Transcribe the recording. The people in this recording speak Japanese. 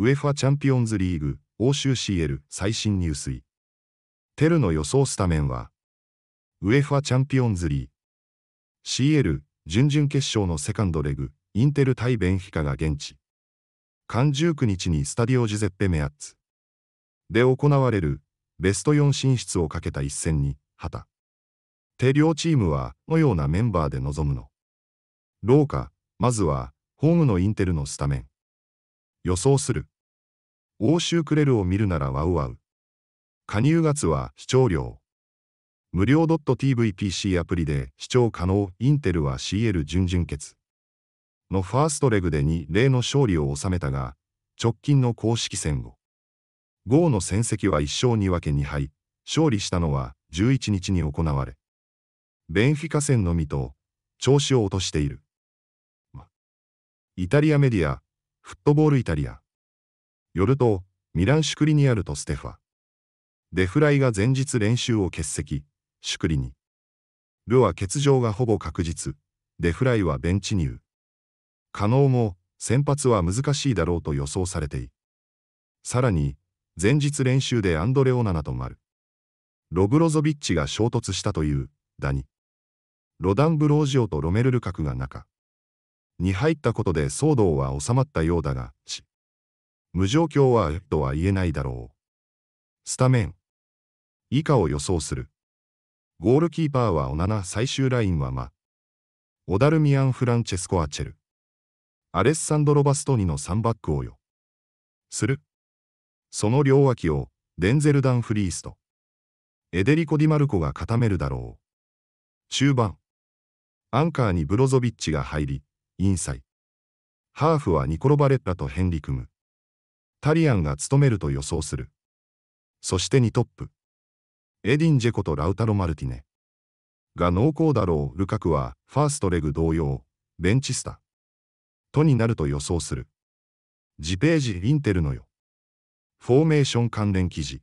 ウェファチャンピオンズリーグ、欧州 CL 最新入水。テルの予想スタメンは、ウェファチャンピオンズリーグ、CL 準々決勝のセカンドレグ、インテル対ベンヒカが現地。間19日にスタディオ・ジュゼッペ・メアッツ。で行われる、ベスト4進出をかけた一戦に、旗。て両チームは、のようなメンバーで臨むの。廊下、まずは、ホームのインテルのスタメン。予想する。欧州クレルを見るならワウワウ。加入月は視聴料。無料 .tvpc アプリで視聴可能インテルは CL 準々決。のファーストレグで2例の勝利を収めたが、直近の公式戦後。豪の戦績は1勝2分け2敗、勝利したのは11日に行われ。ベンフィカ戦のみと、調子を落としている。イタリアメディア、フットボールイタリア。よると、ミラン・シュクリニアルとステファ。デフライが前日練習を欠席、シュクリニ。ルは欠場がほぼ確実、デフライはベンチ入。可能も、先発は難しいだろうと予想されてい。さらに、前日練習でアンドレオナナとル。ロブロゾビッチが衝突したという、ダニ。ロダン・ブロージオとロメル・ルカクが中。に入ったことで騒動は収まったようだが、し、無状況は、とは言えないだろう。スタメン。以下を予想する。ゴールキーパーはオナナ、最終ラインは間。オダルミアン・フランチェスコ・アチェル。アレッサンドロ・バストニの3バックをよ。する。その両脇を、デンゼル・ダン・フリースと、エデリコ・ディマルコが固めるだろう。中盤。アンカーにブロゾビッチが入り、インサイ。ハーフはニコロ・バレッタとヘンリクム。タリアンが務めると予想する。そして2トップ。エディン・ジェコとラウタロ・マルティネ。が濃厚だろう、ルカクは、ファーストレグ同様、ベンチスタ。とになると予想する。ジページ・インテルのよ。フォーメーション関連記事。